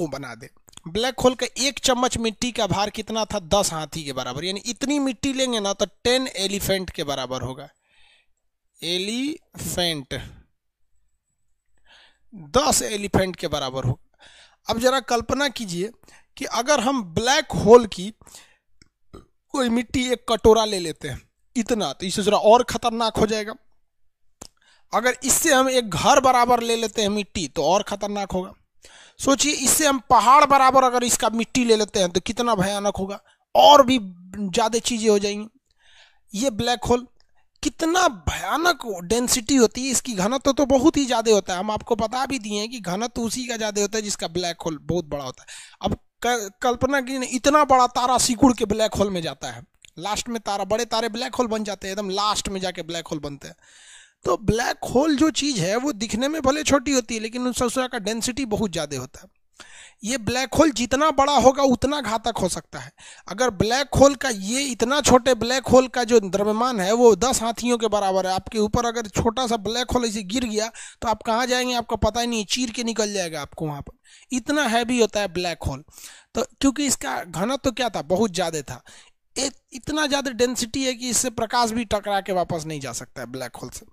को बना दे black hole का एक चम्मच मिट्टी का भार कितना था दस हाथी के बराबर यानी इतनी मिट्टी लेंगे ना तो टेन एलिफेंट के बराबर होगा एलिफेंट दस एलिफेंट के बराबर होगा अब जरा कल्पना कीजिए कि अगर हम ब्लैक होल की कोई मिट्टी एक कटोरा ले लेते हैं इतना तो इससे जरा और खतरनाक हो जाएगा अगर इससे हम एक घर बराबर ले लेते हैं मिट्टी तो और खतरनाक होगा सोचिए इससे हम पहाड़ बराबर अगर इसका मिट्टी ले लेते हैं तो कितना भयानक होगा और भी ज़्यादा चीज़ें हो जाएंगी ये ब्लैक होल कितना भयानक डेंसिटी होती है इसकी घनत्व तो बहुत ही ज़्यादा होता है हम आपको बता भी दिए हैं कि घनत्व उसी का ज़्यादा होता है जिसका ब्लैक होल बहुत बड़ा होता है अब कल्पना की इतना बड़ा तारा सिकुड़ के ब्लैक होल में जाता है लास्ट में तारा बड़े तारे ब्लैक होल बन जाते हैं एकदम लास्ट में जाके ब्लैक होल बनते हैं तो ब्लैक होल जो चीज़ है वो दिखने में भले छोटी होती है लेकिन उसका का डेंसिटी बहुत ज़्यादा होता है ये ब्लैक होल जितना बड़ा होगा उतना घातक हो सकता है अगर ब्लैक होल का ये इतना छोटे ब्लैक होल का जो द्रव्यमान है वो दस हाथियों के बराबर है आपके ऊपर अगर छोटा सा ब्लैक होल ऐसे गिर गया तो आप कहाँ जाएंगे आपको पता ही नहीं चीर के निकल जाएगा आपको वहाँ पर इतना हैवी होता है ब्लैक होल तो क्योंकि इसका घनत्व तो क्या था बहुत ज़्यादा था इतना ज़्यादा डेंसिटी है कि इससे प्रकाश भी टकरा के वापस नहीं जा सकता है ब्लैक होल से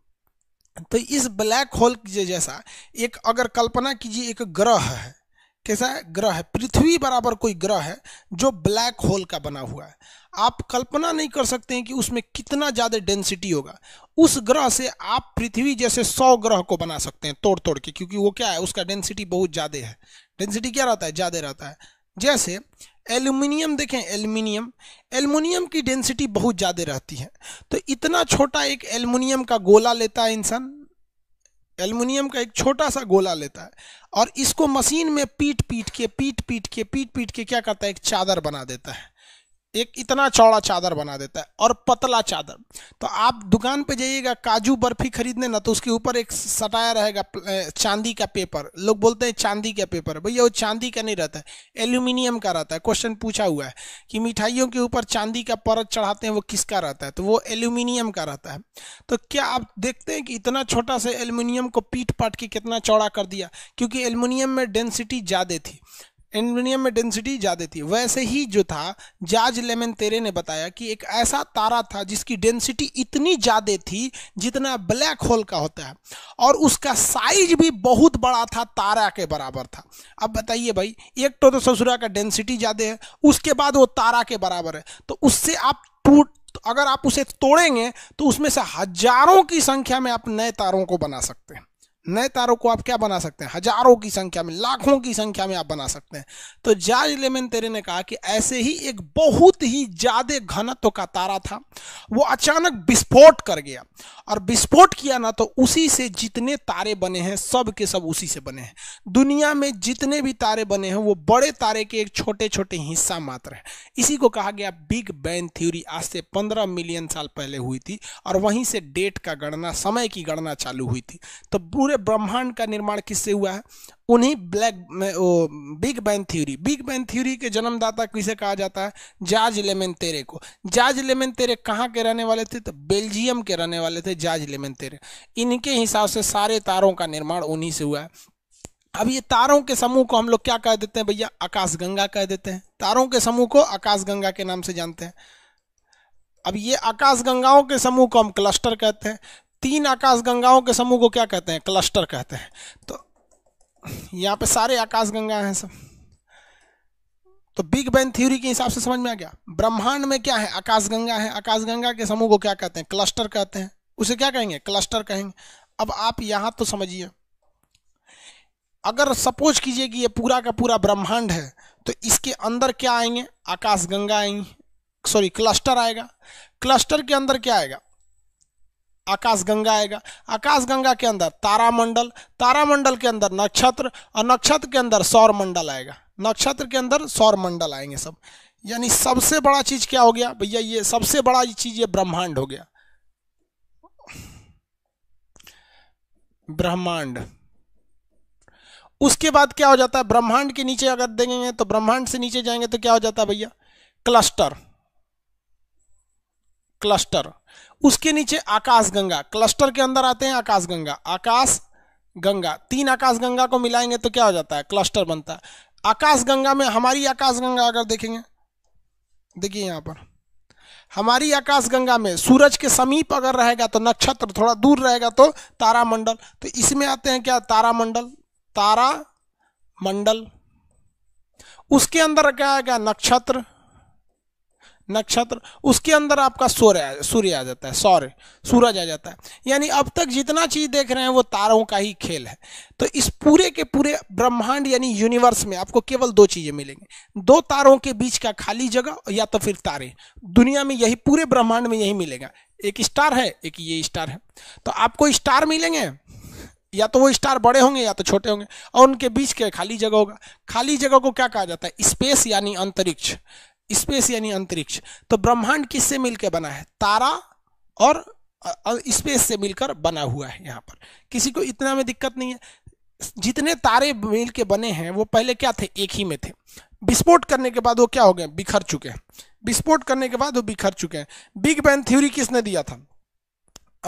तो इस ब्लैक होल के जैसा एक अगर कल्पना कीजिए एक ग्रह है कैसा है ग्रह है पृथ्वी बराबर कोई ग्रह है जो ब्लैक होल का बना हुआ है आप कल्पना नहीं कर सकते हैं कि उसमें कितना ज़्यादा डेंसिटी होगा उस ग्रह से आप पृथ्वी जैसे सौ ग्रह को बना सकते हैं तोड़ तोड़ के क्योंकि वो क्या है उसका डेंसिटी बहुत ज़्यादा है डेंसिटी क्या रहता है ज़्यादा रहता है जैसे एल्युमिनियम देखें एल्युमिनियम एल्युमिनियम की डेंसिटी बहुत ज़्यादा रहती है तो इतना छोटा एक एल्युमिनियम का गोला लेता है इंसान एल्युमिनियम का एक छोटा सा गोला लेता है और इसको मशीन में पीट पीट के पीट पीट के पीट पीट के क्या करता है एक चादर बना देता है एक इतना चौड़ा चादर बना देता है और पतला चादर तो आप दुकान पे जाइएगा काजू बर्फी खरीदने ना तो उसके ऊपर एक सटाया रहेगा चांदी का पेपर लोग बोलते हैं चांदी का पेपर भैया वो चांदी का नहीं रहता है एल्यूमिनियम का रहता है क्वेश्चन पूछा हुआ है कि मिठाइयों के ऊपर चांदी का परत चढ़ाते हैं वो किसका रहता है तो वो एल्यूमिनियम का रहता है तो क्या आप देखते हैं कि इतना छोटा सा एल्यूमिनियम को पीट पाट के कितना चौड़ा कर दिया क्योंकि एल्यूमिनियम में डेंसिटी ज़्यादा थी एल्यूमिनियम में डेंसिटी ज़्यादा थी वैसे ही जो था जार्ज लेमन तेरे ने बताया कि एक ऐसा तारा था जिसकी डेंसिटी इतनी ज़्यादा थी जितना ब्लैक होल का होता है और उसका साइज भी बहुत बड़ा था तारा के बराबर था अब बताइए भाई एक तो, तो ससुरा का डेंसिटी ज़्यादा है उसके बाद वो तारा के बराबर है तो उससे आप टूट अगर आप उसे तोड़ेंगे तो उसमें से हजारों की संख्या में आप नए तारों को बना सकते हैं नए तारों को आप क्या बना सकते हैं हजारों की संख्या में लाखों की संख्या में आप बना सकते हैं तो जार्ज लेमन तेरे ने कहा कि ऐसे ही एक बहुत ही ज्यादा घनत्व का तारा था वो अचानक विस्फोट कर गया और विस्फोट किया ना तो उसी से जितने तारे बने हैं सब के सब उसी से बने हैं दुनिया में जितने भी तारे बने हैं वो बड़े तारे के एक छोटे छोटे हिस्सा मात्र है इसी को कहा गया बिग बैंग थ्योरी आज से पंद्रह मिलियन साल पहले हुई थी और वहीं से डेट का गणना समय की गणना चालू हुई थी तो पूरे पूरे ब्रह्मांड का निर्माण किससे हुआ है उन्हीं black big bang theory big bang theory के जन्मदाता किसे कहा जाता है जार्ज लेमेन तेरे को जार्ज लेमेन तेरे कहाँ के रहने वाले थे तो बेल्जियम के रहने वाले थे जार्ज लेमेन तेरे इनके हिसाब से सारे तारों का निर्माण उन्हीं से हुआ है अब ये तारों के समूह को हम लोग क्या कह देते हैं भैया आकाशगंगा कह देते हैं तारों के समूह को आकाशगंगा के नाम से जानते हैं अब ये आकाशगंगाओं के समूह को हम क्लस्टर कहते हैं तीन आकाश गंगाओं के समूह को क्या कहते हैं क्लस्टर कहते हैं तो यहाँ पे सारे आकाश गंगा हैं सब तो बिग बैंग थ्योरी के हिसाब से समझ में आ गया ब्रह्मांड में क्या है आकाशगंगा है आकाशगंगा के समूह को क्या कहते हैं क्लस्टर कहते हैं उसे क्या कहेंगे क्लस्टर कहेंगे अब आप यहां तो समझिए अगर सपोज कीजिए कि ये पूरा का पूरा ब्रह्मांड है तो इसके अंदर क्या आएंगे आकाशगंगा आएंगी सॉरी क्लस्टर आएगा क्लस्टर के अंदर क्या आएगा आकाशगंगा आएगा आकाशगंगा के अंदर तारामंडल तारामंडल के अंदर नक्षत्र और नक्षत्र के अंदर सौर मंडल आएगा नक्षत्र के अंदर सौर मंडल आएंगे सब यानी सबसे बड़ा चीज क्या हो गया भैया ये सबसे बड़ा चीज ये ब्रह्मांड हो गया ब्रह्मांड उसके बाद क्या हो जाता है ब्रह्मांड के नीचे अगर देखेंगे तो ब्रह्मांड से नीचे जाएंगे तो क्या हो जाता है भैया क्लस्टर क्लस्टर उसके नीचे आकाश गंगा क्लस्टर के अंदर आते हैं आकाश गंगा आकाश गंगा तीन आकाश गंगा को मिलाएंगे तो क्या हो जाता है क्लस्टर बनता है आकाश गंगा में हमारी आकाश गंगा अगर देखेंगे देखिए यहाँ पर हमारी आकाश गंगा में सूरज के समीप अगर रहेगा तो नक्षत्र थोड़ा दूर रहेगा तो तारामंडल तो इसमें आते हैं क्या तारामंडल तारा मंडल उसके अंदर क्या आएगा नक्षत्र नक्षत्र उसके अंदर आपका सूर्य सूर्य आ जाता है सौर्य सूरज आ जाता है यानी अब तक जितना चीज़ देख रहे हैं वो तारों का ही खेल है तो इस पूरे के पूरे ब्रह्मांड यानी यूनिवर्स में आपको केवल दो चीज़ें मिलेंगी दो तारों के बीच का खाली जगह या तो फिर तारे दुनिया में यही पूरे ब्रह्मांड में यही मिलेगा एक स्टार है एक ये स्टार है तो आपको स्टार मिलेंगे या तो वो स्टार बड़े होंगे या तो छोटे होंगे और उनके बीच के खाली जगह होगा खाली जगह को क्या कहा जाता है स्पेस यानी अंतरिक्ष स्पेस यानी अंतरिक्ष तो ब्रह्मांड किससे मिलकर बना है तारा और स्पेस से मिलकर बना हुआ है यहाँ पर किसी को इतना में दिक्कत नहीं है जितने तारे मिल के बने हैं वो पहले क्या थे एक ही में थे विस्फोट करने के बाद वो क्या हो गए बिखर चुके हैं विस्फोट करने के बाद वो बिखर चुके हैं बिग बैन थ्योरी किसने दिया था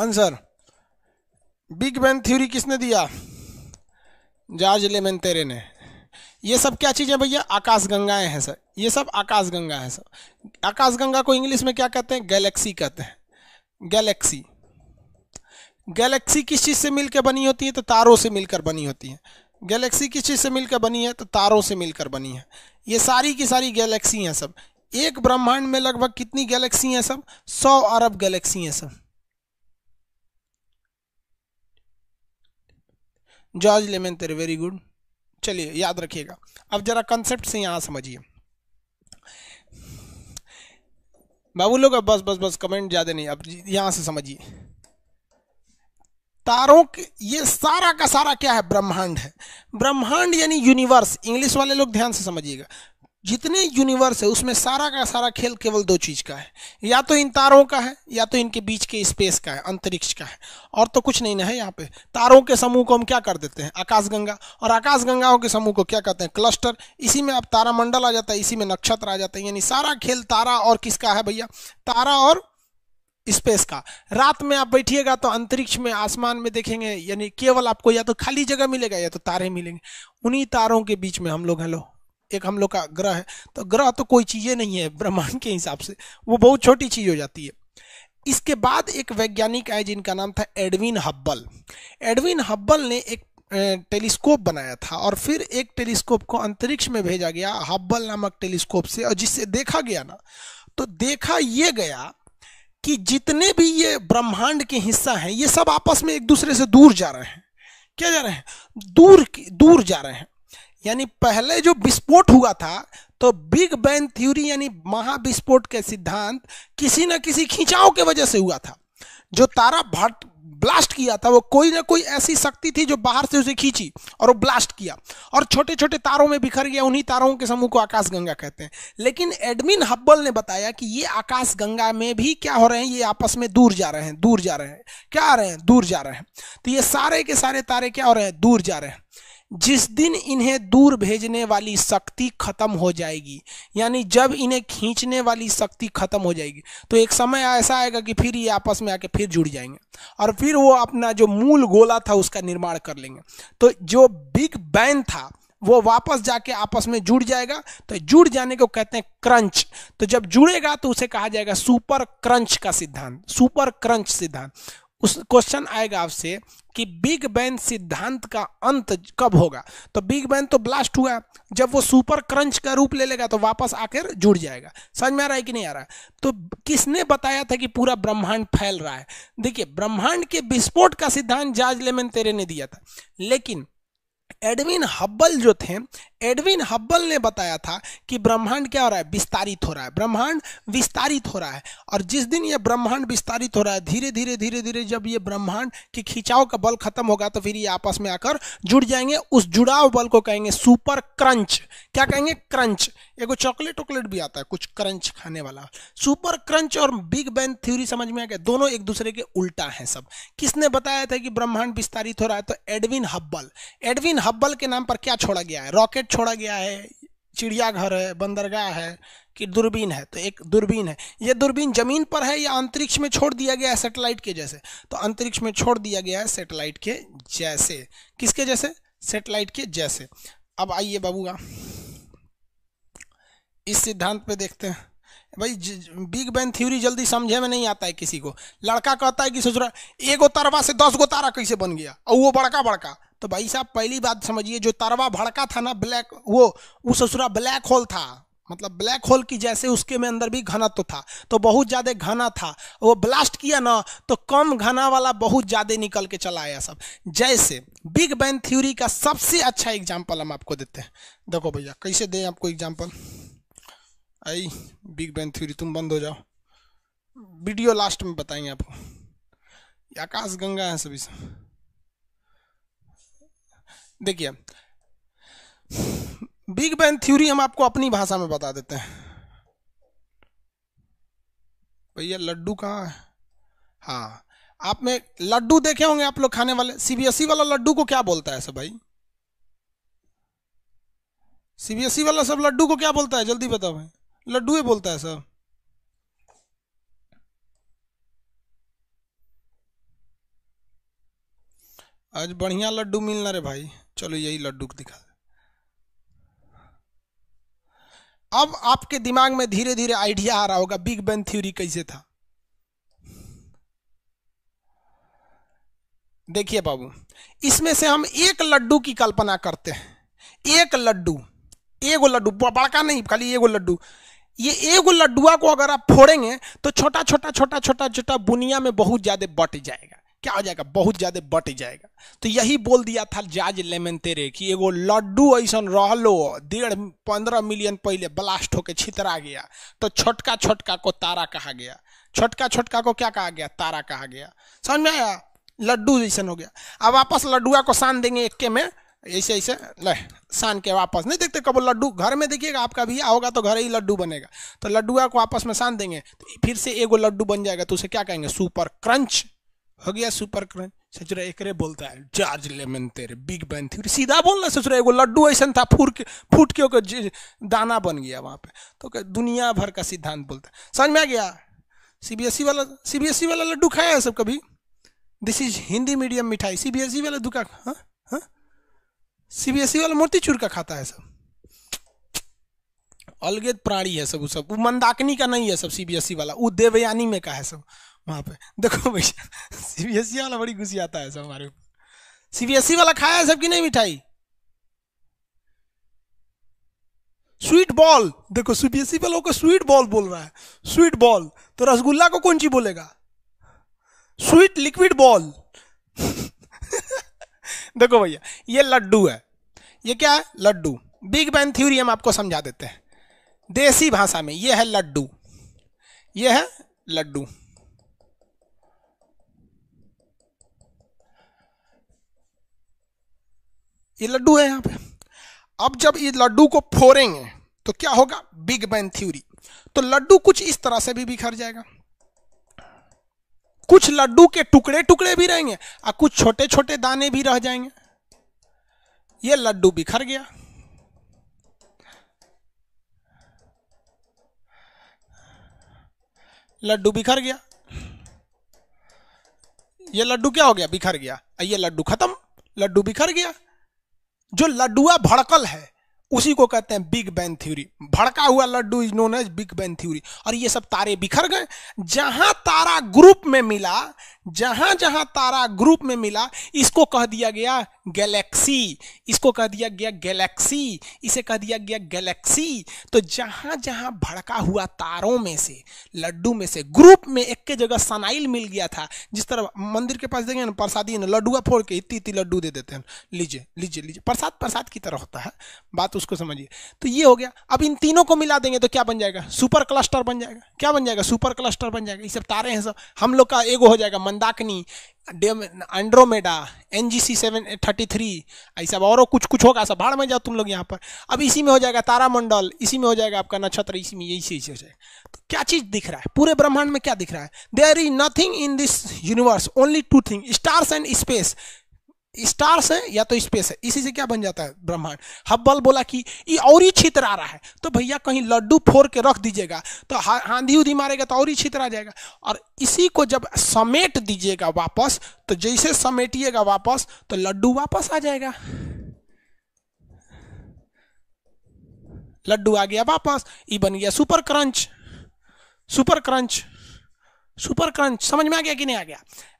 आंसर बिग बैन थ्योरी किसने दिया जॉर्ज लेमेन ने ये सब क्या चीज़ है भैया आकाशगंगाएं हैं सर ये सब आकाशगंगा है सर आकाशगंगा को इंग्लिश में क्या कहते हैं गैलेक्सी कहते हैं गैलेक्सी गैलेक्सी किस चीज़ से मिलकर बनी होती है तो तारों से मिलकर बनी होती है गैलेक्सी किस चीज़ से मिलकर बनी है तो तारों से मिलकर बनी है ये सारी की सारी गैलेक्सी हैं सब एक ब्रह्मांड में लगभग कितनी गैलेक्सी हैं सब सौ अरब गैलेक्सी हैं सब जॉर्ज लेमेंतर वेरी गुड चलिए याद रखिएगा अब जरा कंसेप्ट से यहाँ समझिए बाबू लोग अब बस बस बस कमेंट ज्यादा नहीं अब यहां से समझिए तारों के ये सारा का सारा क्या है ब्रह्मांड है ब्रह्मांड यानी यूनिवर्स इंग्लिश वाले लोग ध्यान से समझिएगा जितने यूनिवर्स है उसमें सारा का सारा खेल केवल दो चीज़ का है या तो इन तारों का है या तो इनके बीच के स्पेस का है अंतरिक्ष का है और तो कुछ नहीं ना है यहाँ पे तारों के समूह को हम क्या कर देते हैं आकाशगंगा और आकाशगंगाओं के समूह को क्या कहते हैं क्लस्टर इसी में अब तारामंडल आ जाता है इसी में नक्षत्र आ जाता है यानी सारा खेल तारा और किसका है भैया तारा और स्पेस का रात में आप बैठिएगा तो अंतरिक्ष में आसमान में देखेंगे यानी केवल आपको या तो खाली जगह मिलेगा या तो तारे मिलेंगे उन्हीं तारों के बीच में हम लोग हेलो एक हम लोग का ग्रह है तो ग्रह तो कोई चीज़ें नहीं है ब्रह्मांड के हिसाब से वो बहुत छोटी चीज़ हो जाती है इसके बाद एक वैज्ञानिक आए जिनका नाम था एडविन हब्बल एडविन हब्बल ने एक टेलीस्कोप बनाया था और फिर एक टेलीस्कोप को अंतरिक्ष में भेजा गया हब्बल नामक टेलीस्कोप से और जिससे देखा गया ना तो देखा ये गया कि जितने भी ये ब्रह्मांड के हिस्सा हैं ये सब आपस में एक दूसरे से दूर जा रहे हैं क्या जा रहे हैं दूर दूर जा रहे हैं यानी पहले जो विस्फोट हुआ था तो बिग बैन थ्योरी यानी महाविस्फोट के सिद्धांत किसी न किसी खिंचाव के वजह से हुआ था जो तारा भट ब्लास्ट किया था वो कोई ना कोई ऐसी शक्ति थी जो बाहर से उसे खींची और वो ब्लास्ट किया और छोटे छोटे तारों में बिखर गया उन्हीं तारों के समूह को आकाशगंगा कहते हैं लेकिन एडमिन हब्बल ने बताया कि ये आकाशगंगा में भी क्या हो रहे हैं ये आपस में दूर जा रहे हैं दूर जा रहे हैं क्या आ रहे हैं दूर जा रहे हैं तो ये सारे के सारे तारे क्या हो रहे हैं दूर जा रहे हैं जिस दिन इन्हें दूर भेजने वाली शक्ति खत्म हो जाएगी यानी जब इन्हें खींचने वाली शक्ति खत्म हो जाएगी तो एक समय ऐसा आएगा कि फिर ये आपस में आके फिर जुड़ जाएंगे और फिर वो अपना जो मूल गोला था उसका निर्माण कर लेंगे तो जो बिग बैन था वो वापस जाके आपस में जुड़ जाएगा तो जुड़ जाने को कहते हैं क्रंच तो जब जुड़ेगा तो उसे कहा जाएगा सुपर क्रंच का सिद्धांत सुपर क्रंच सिद्धांत उस क्वेश्चन आएगा आपसे कि बिग बैन सिद्धांत का अंत कब होगा तो बिग बैन तो ब्लास्ट हुआ जब वो सुपर क्रंच का रूप ले लेगा तो वापस आकर जुड़ जाएगा समझ में आ रहा है कि नहीं आ रहा है तो किसने बताया था कि पूरा ब्रह्मांड फैल रहा है देखिए ब्रह्मांड के विस्फोट का सिद्धांत जाज लेमन तेरे ने दिया था लेकिन एडविन हब्बल जो थे एडविन हब्बल ने बताया था कि ब्रह्मांड क्या हो रहा है विस्तारित हो रहा है ब्रह्मांड विस्तारित हो रहा है और जिस दिन ये ब्रह्मांड विस्तारित हो रहा है धीरे धीरे धीरे धीरे जब ये ब्रह्मांड के खिंचाव का बल खत्म होगा तो फिर ये आपस में आकर जुड़ जाएंगे उस जुड़ाव बल को कहेंगे सुपर क्रंच क्या कहेंगे क्रंच एगो चॉकलेट वॉकलेट भी आता है कुछ क्रंच खाने वाला सुपर क्रंच और बिग बैन थ्योरी समझ में आ गया दोनों एक दूसरे के उल्टा है सब किसने बताया था कि ब्रह्मांड विस्तारित हो रहा है तो एडविन हब्बल एडविन हब्बल के नाम पर क्या छोड़ा गया है रॉकेट छोड़ा गया है चिड़ियाघर है बंदरगाह है कि दूरबीन है तो एक दूरबीन है ये दूरबीन ज़मीन पर है या अंतरिक्ष में छोड़ दिया गया है सेटेलाइट के जैसे तो अंतरिक्ष में छोड़ दिया गया है सेटेलाइट के जैसे किसके जैसे सेटेलाइट के जैसे अब आइए बाबूगा इस सिद्धांत पे देखते हैं भाई बिग बैंग थ्योरी जल्दी समझे में नहीं आता है किसी को लड़का कहता है कि सोच रहा एगो तरबा से दस गो तारा कैसे बन गया और वो बड़का बड़का तो भाई साहब पहली बात समझिए जो तरवा भड़का था ना ब्लैक वो वो ससुरा ब्लैक होल था मतलब ब्लैक होल की जैसे उसके में अंदर भी घनत्व तो था तो बहुत ज़्यादा घना था वो ब्लास्ट किया ना तो कम घना वाला बहुत ज़्यादा निकल के चला आया सब जैसे बिग बैन थ्योरी का सबसे अच्छा एग्जाम्पल हम आपको देते हैं देखो भैया कैसे दें आपको example I big bang theory तुम बंद हो जाओ वीडियो लास्ट में बताएंगे आपको आकाश गंगा है सभी सब देखिए बिग बैंग थ्योरी हम आपको अपनी भाषा में बता देते हैं भैया लड्डू कहाँ है हाँ आप में लड्डू देखे होंगे आप लोग खाने वाले सीबीएसई e वाला लड्डू को क्या बोलता है सब भाई सीबीएसई e वाला सब लड्डू को क्या बोलता है जल्दी बताओ भाई लड्डू ही बोलता है सब आज बढ़िया लड्डू मिलना रे भाई चलो यही लड्डू दिखा अब आपके दिमाग में धीरे धीरे आइडिया आ रहा होगा बिग बैंग थ्योरी कैसे था देखिए बाबू इसमें से हम एक लड्डू की कल्पना करते हैं एक लड्डू एगो लड्डू बड़का नहीं खाली एगो लड्डू ये एगो लड्डुआ को अगर आप फोड़ेंगे तो छोटा छोटा छोटा छोटा छोटा बुनिया में बहुत ज़्यादा बट जाएगा क्या हो जाएगा बहुत ज़्यादा बट जाएगा तो यही बोल दिया था जाज लेमन तेरे कि एगो लड्डू ऐसा रहलो डेढ़ पंद्रह मिलियन पहले ब्लास्ट होके छितरा गया तो छोटका छोटका को तारा कहा गया छोटका छोटका को क्या कहा गया तारा कहा गया समझ में आया लड्डू जैसा हो गया अब वापस लड्डुआ को सान देंगे के में ऐसे ऐसे ले सान के वापस नहीं देखते कब लड्डू घर में देखिएगा आपका भैया होगा तो घर ही लड्डू बनेगा तो लड्डुआ को आपस में सान देंगे तो फिर से एगो लड्डू बन जाएगा तो उसे क्या कहेंगे सुपर क्रंच हो गया सुपर क्रंच ससुरा एक बोलता है चार्ज लेमन तेरे बिग बैन थ्योरी सीधा बोलना ससुरा एगो लड्डू ऐसा था फूट के फूट के ओकर दाना बन गया वहाँ पे तो क्या दुनिया भर का सिद्धांत बोलता है समझ में आ गया सीबीएसई e वाला सीबीएसई e वाला लड्डू खाया है सब कभी दिस इज हिंदी मीडियम मिठाई सीबीएसई e वाला दुका हाँ हाँ सीबीएसई वाला मूर्ति चूर का खाता है सब अलगे प्राणी है सब वो सब वो मंदाकिनी का नहीं है सब सीबीएसई वाला वो देवयानी में का है सब वहाँ पे देखो भैया सीबीएसई e वाला बड़ी घुसी आता है सब हमारे ऊपर सीबीएसई e वाला खाया है सबकी नहीं मिठाई स्वीट बॉल देखो सीबीएसई वालों e को स्वीट बॉल बोल रहा है स्वीट बॉल तो रसगुल्ला को कौन सी बोलेगा स्वीट लिक्विड बॉल देखो भैया ये लड्डू है ये क्या है लड्डू बिग बैंग थ्योरी हम आपको समझा देते हैं देसी भाषा में ये है लड्डू ये है लड्डू ये लड्डू है यहाँ पे अब जब ये लड्डू को फोड़ेंगे तो क्या होगा बिग बैंग थ्योरी तो लड्डू कुछ इस तरह से भी बिखर जाएगा कुछ लड्डू के टुकड़े टुकड़े भी रहेंगे और कुछ छोटे छोटे दाने भी रह जाएंगे ये लड्डू बिखर गया लड्डू बिखर गया ये लड्डू क्या हो गया बिखर गया ये लड्डू खत्म लड्डू बिखर गया जो लड्डुआ भड़कल है उसी को कहते हैं बिग बैन थ्योरी भड़का हुआ लड्डू is known as big bang theory और ये सब तारे बिखर गए जहां तारा ग्रुप में मिला जहां जहां तारा ग्रुप में मिला इसको कह दिया गया गैलेक्सी इसको कह दिया गया गैलेक्सी इसे कह दिया गया गैलेक्सी तो जहां जहां भड़का हुआ तारों में से लड्डू में से ग्रुप में एक के जगह सनाइल मिल गया था जिस तरह मंदिर के पास देंगे ना प्रसादी ना लड्डुआ फोड़ के इतनी इतनी लड्डू दे देते हैं लीजिए लीजिए लीजिए प्रसाद प्रसाद की तरह होता है बात उसको समझिए तो ये हो गया अब इन तीनों को मिला देंगे तो क्या बन जाएगा सुपर क्लस्टर बन जाएगा क्या बन जाएगा सुपर क्लस्टर बन जाएगा ये सब तारे हैं सब हम लोग का एगो हो जाएगा मंदाकिनी Andromeda N G C seven thirty three ऐसा और कुछ कुछ होगा सब भाड़ में जाओ तुम लोग यहाँ पर अब इसी में हो जाएगा तारामंडल इसी में हो जाएगा आपका नक्षत्र इसी में यही चीज हो जाएगा तो क्या चीज़ दिख रहा है पूरे ब्रह्मांड में क्या दिख रहा है there is nothing in this universe only two thing stars and space stars है या तो स्पेस है इसी से क्या बन जाता है ब्रह्मांड हब्बल बोला कि ये और ही छित्र आ रहा है तो भैया कहीं लड्डू फोड़ के रख दीजिएगा तो आंधी उधी मारेगा तो और ही छित्र आ जाएगा और इसी को जब समेट दीजिएगा वापस तो जैसे समेटिएगा वापस तो लड्डू वापस आ जाएगा लड्डू आ गया वापस ये बन गया super crunch super crunch super crunch समझ में आ गया कि नहीं आ गया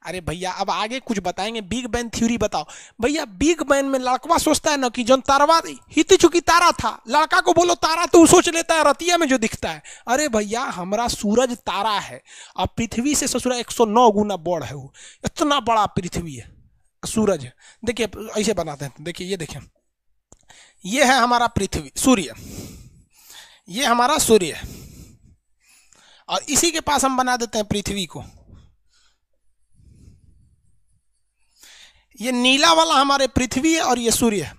अरे भैया अब आगे कुछ बताएंगे बिग बैन थ्योरी बताओ भैया बिग बैन में लड़कवा सोचता है ना कि जो तारवा हित चुकी तारा था लड़का को बोलो तारा तो सोच लेता है रतिया में जो दिखता है अरे भैया हमारा सूरज तारा है और पृथ्वी से ससुर एक सौ नौ गुना बड़ है वो इतना बड़ा पृथ्वी है सूरज देखिए ऐसे बनाते हैं देखिए ये देखिए ये है हमारा पृथ्वी सूर्य ये हमारा सूर्य है और इसी के पास हम बना देते हैं पृथ्वी को ये नीला वाला हमारे पृथ्वी है और ये सूर्य है